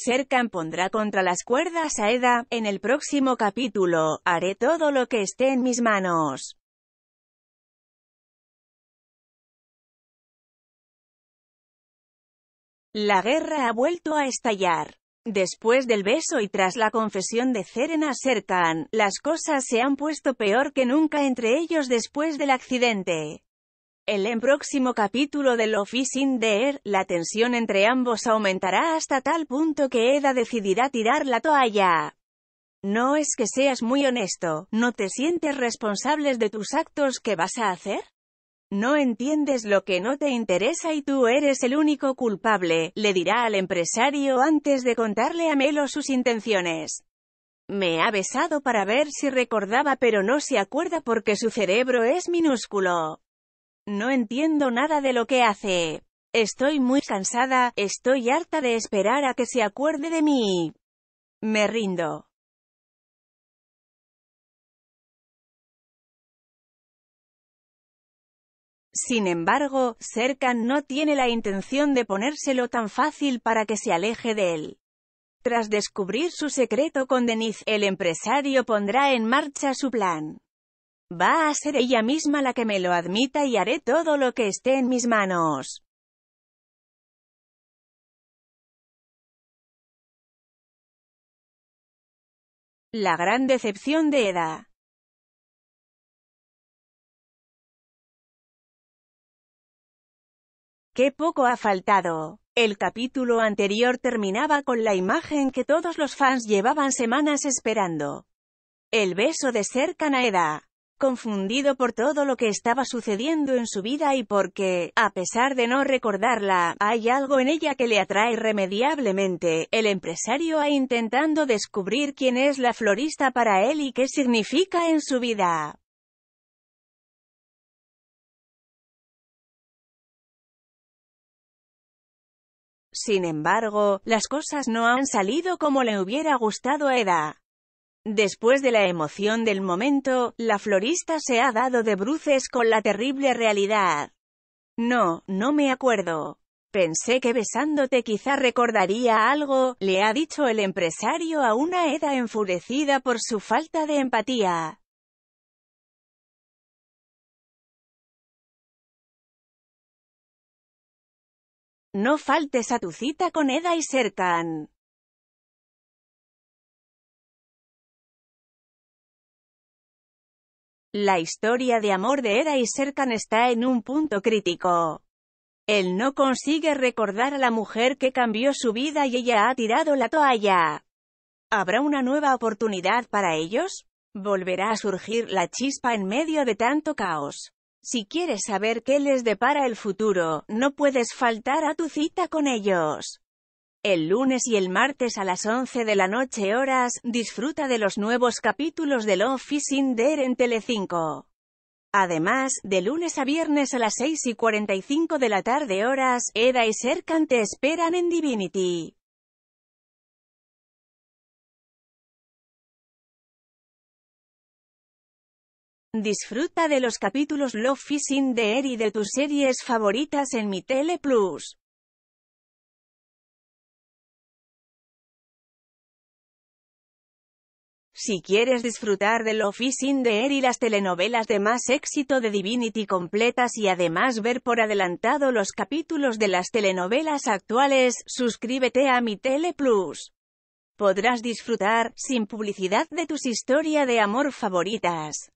Serkan pondrá contra las cuerdas a Eda, en el próximo capítulo, haré todo lo que esté en mis manos. La guerra ha vuelto a estallar. Después del beso y tras la confesión de Serena Serkan, las cosas se han puesto peor que nunca entre ellos después del accidente. El próximo capítulo del is in the Air, la tensión entre ambos aumentará hasta tal punto que Eda decidirá tirar la toalla. No es que seas muy honesto, ¿no te sientes responsable de tus actos que vas a hacer? No entiendes lo que no te interesa y tú eres el único culpable, le dirá al empresario antes de contarle a Melo sus intenciones. Me ha besado para ver si recordaba pero no se acuerda porque su cerebro es minúsculo. No entiendo nada de lo que hace. Estoy muy cansada, estoy harta de esperar a que se acuerde de mí. Me rindo. Sin embargo, Serkan no tiene la intención de ponérselo tan fácil para que se aleje de él. Tras descubrir su secreto con Deniz, el empresario pondrá en marcha su plan. Va a ser ella misma la que me lo admita y haré todo lo que esté en mis manos. La gran decepción de Eda. Qué poco ha faltado. El capítulo anterior terminaba con la imagen que todos los fans llevaban semanas esperando. El beso de cercana Eda confundido por todo lo que estaba sucediendo en su vida y porque, a pesar de no recordarla, hay algo en ella que le atrae irremediablemente. El empresario ha intentando descubrir quién es la florista para él y qué significa en su vida. Sin embargo, las cosas no han salido como le hubiera gustado a Eda. Después de la emoción del momento, la florista se ha dado de bruces con la terrible realidad. No, no me acuerdo. Pensé que besándote quizá recordaría algo, le ha dicho el empresario a una Eda enfurecida por su falta de empatía. No faltes a tu cita con Eda y Sertan. La historia de amor de Eda y Serkan está en un punto crítico. Él no consigue recordar a la mujer que cambió su vida y ella ha tirado la toalla. ¿Habrá una nueva oportunidad para ellos? Volverá a surgir la chispa en medio de tanto caos. Si quieres saber qué les depara el futuro, no puedes faltar a tu cita con ellos. El lunes y el martes a las 11 de la noche horas, disfruta de los nuevos capítulos de Love is in Air en Telecinco. Además, de lunes a viernes a las 6 y 45 de la tarde horas, Eda y Serkan te esperan en Divinity. Disfruta de los capítulos Love Fishing in the Air y de tus series favoritas en Mi Tele Plus. Si quieres disfrutar del Office in the Air y las telenovelas de más éxito de Divinity completas y además ver por adelantado los capítulos de las telenovelas actuales, suscríbete a mi Tele Plus. Podrás disfrutar, sin publicidad, de tus historias de amor favoritas.